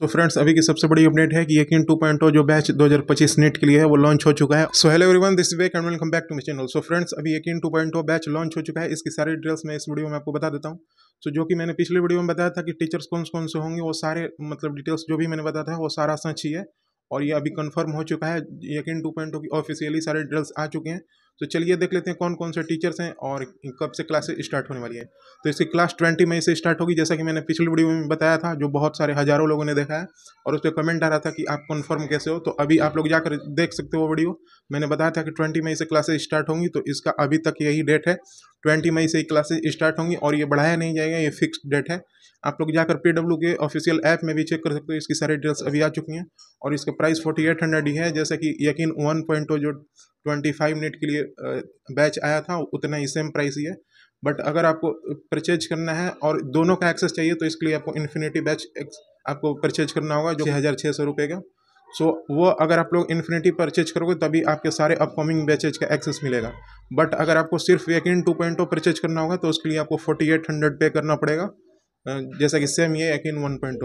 तो फ्रेंड्स अभी की सबसे बड़ी अपडेट है कि यकीन 2.0 जो बैच 2025 नेट के लिए है वो लॉन्च हो चुका है so hello everyone this way and welcome back to my channel so friends अभी यकीन 2.0 बैच लॉन्च हो चुका है इसकी सारी डिटेल्स मैं इस वीडियो में आपको बता देता हूँ सो so, जो कि मैंने पिछले वीडियो में बताया था कि टीचर्स कौन कौन से होंगे वो सारे मतलब डिटेल्स जो भी मैंने बताया था वो सारा सच ही है और ये अभी कन्फर्म हो चुका है यकीन टू oh की ऑफिशियली सारे डिटेल्स आ चुके हैं तो चलिए देख लेते हैं कौन कौन से टीचर्स हैं और कब से क्लासेस स्टार्ट होने वाली है तो इसकी क्लास ट्वेंटी मई से स्टार्ट होगी जैसा कि मैंने पिछली वीडियो में बताया था जो बहुत सारे हज़ारों लोगों ने देखा है और उस पर कमेंट आ रहा था कि आप कन्फर्म कैसे हो तो अभी आप लोग जाकर देख सकते हो वीडियो मैंने बताया था कि ट्वेंटी मई से क्लासेज स्टार्ट होंगी तो इसका अभी तक यही डेट है ट्वेंटी मई से ही क्लासेज स्टार्ट होंगी और ये बढ़ाया नहीं जाएगा ये फिक्स डेट है आप लोग जाकर पी डब्ल्यू के ऑफिशियल ऐप में भी चेक कर सकते हो इसकी सारी डिटेल्स अभी आ चुकी हैं और इसका प्राइस फोर्टी एट हंड्रेड ही है जैसे कि यकीन वन पॉइंट जो ट्वेंटी फाइव मिनट के लिए बैच आया था उतना ही सेम प्राइस ही है बट अगर आपको परचेज करना है और दोनों का एक्सेस चाहिए तो इसके लिए आपको इन्फिनिटी बैच आपको परचेज करना होगा जो हज़ार छः सौ रुपये का सो so, वो अगर आप लोग इन्फिनिटी परचेज करोगे तभी आपके सारे अपकमिंग बैचेज का एक्सेस मिलेगा बट अगर आपको सिर्फ इन टू पॉइंट परचेज करना होगा तो उसके लिए आपको फोर्टी एट हंड्रेड पे करना पड़ेगा जैसा कि सेम ये इन वन पॉइंट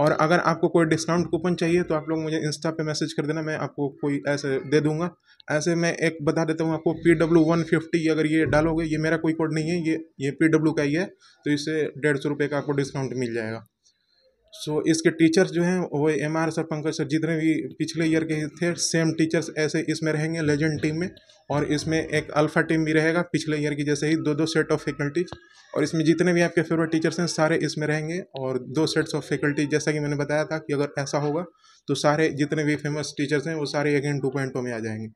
और अगर आपको कोई डिस्काउंट कूपन चाहिए तो आप लोग मुझे इंस्टा पे मैसेज कर देना मैं आपको कोई ऐसे दे दूंगा ऐसे मैं एक बता देता हूँ आपको पी डब्ल्यू वन फिफ्टी अगर ये डालोगे ये मेरा कोई कोड नहीं है ये ये पी डब्ल्यू का ही है तो इससे डेढ़ सौ रुपये का आपको डिस्काउंट मिल जाएगा सो इसके टीचर्स जो हैं वो M R sir Pankaj sir जितने भी पिछले ईयर के थे सेम टीचर्स ऐसे इसमें रहेंगे लेजेंड टीम में और इसमें एक अल्फ़ा टीम भी रहेगा पिछले ईयर की जैसे ही दो दो सेट ऑफ फैकल्टीज और इसमें जितने भी आपके फेवरेट टीचर्स हैं सारे इसमें रहेंगे और दो सेट्स ऑफ फैकल्टी जैसा कि मैंने बताया था कि अगर ऐसा होगा तो सारे जितने भी फेमस टीचर्स हैं वो सारे अगेन टू पॉइंट में आ जाएंगे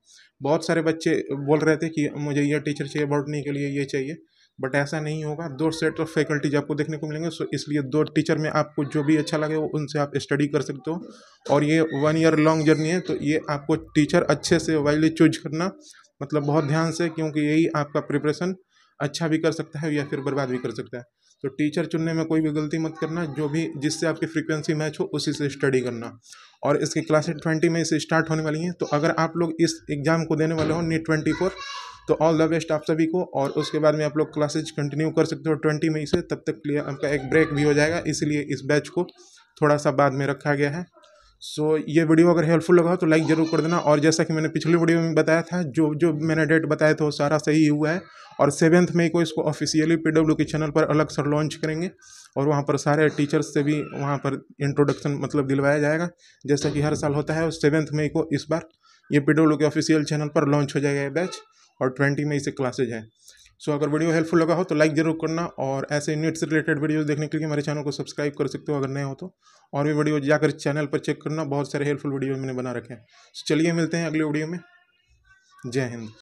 बहुत सारे बच्चे बोल रहे थे कि मुझे ये टीचर चाहिए बॉटनी के लिए ये चाहिए बट ऐसा नहीं होगा दो सेट ऑफ फैकल्टीज आपको देखने को मिलेंगे सो इसलिए दो टीचर में आपको जो भी अच्छा लगे वो उनसे आप स्टडी कर सकते हो और ये वन ईयर लॉन्ग जर्नी है तो ये आपको टीचर अच्छे से वाइजली चूज करना मतलब बहुत ध्यान से क्योंकि यही आपका प्रिपरेशन अच्छा भी कर सकता है या फिर बर्बाद भी कर सकता है तो टीचर चुनने में कोई भी गलती मत करना जो भी जिससे आपकी फ्रीक्वेंसी मैच हो उसी से स्टडी करना और इसकी क्लासेस ट्वेंटी में इसे स्टार्ट होने वाली हैं तो अगर आप लोग इस एग्ज़ाम को देने वाले हो नीट ट्वेंटी फोर तो ऑल द बेस्ट आप सभी को और उसके बाद में आप लोग क्लासेज कंटिन्यू कर सकते हो ट्वेंटी मई से तब तक लिए आपका एक ब्रेक भी हो जाएगा इसलिए इस बैच को थोड़ा सा बाद में रखा गया है सो so, ये वीडियो अगर हेल्पफुल लगा हो तो लाइक ज़रूर कर देना और जैसा कि मैंने पिछली वीडियो में बताया था जो जो मैंने डेट बताया था वो सारा सही हुआ है और सेवन्थ मई को इसको ऑफिशियली पीडब्ल्यू के चैनल पर अलग सर लॉन्च करेंगे और वहाँ पर सारे टीचर्स से भी वहाँ पर इंट्रोडक्शन मतलब दिलवाया जाएगा जैसा कि हर साल होता है और सेवन्थ मई को इस बार ये पीडब्ल्यू के ऑफिशियल चैनल पर लॉन्च हो जाएगा ये बैच और ट्वेंटी में इसे क्लासेज हैं सो अगर वीडियो हेल्पफुल लगा हो तो लाइक जरूर करना और ऐसे यूनिट से रिलेटेड वीडियोज देखने के लिए हमारे चैनल को सब्सक्राइब कर सकते हो अगर नए हो तो और भी वीडियो जाकर चैनल पर चेक करना बहुत सारे हेल्पफुल वीडियो मैंने बना रखे हैं चलिए मिलते हैं अगले वीडियो में जय हिंद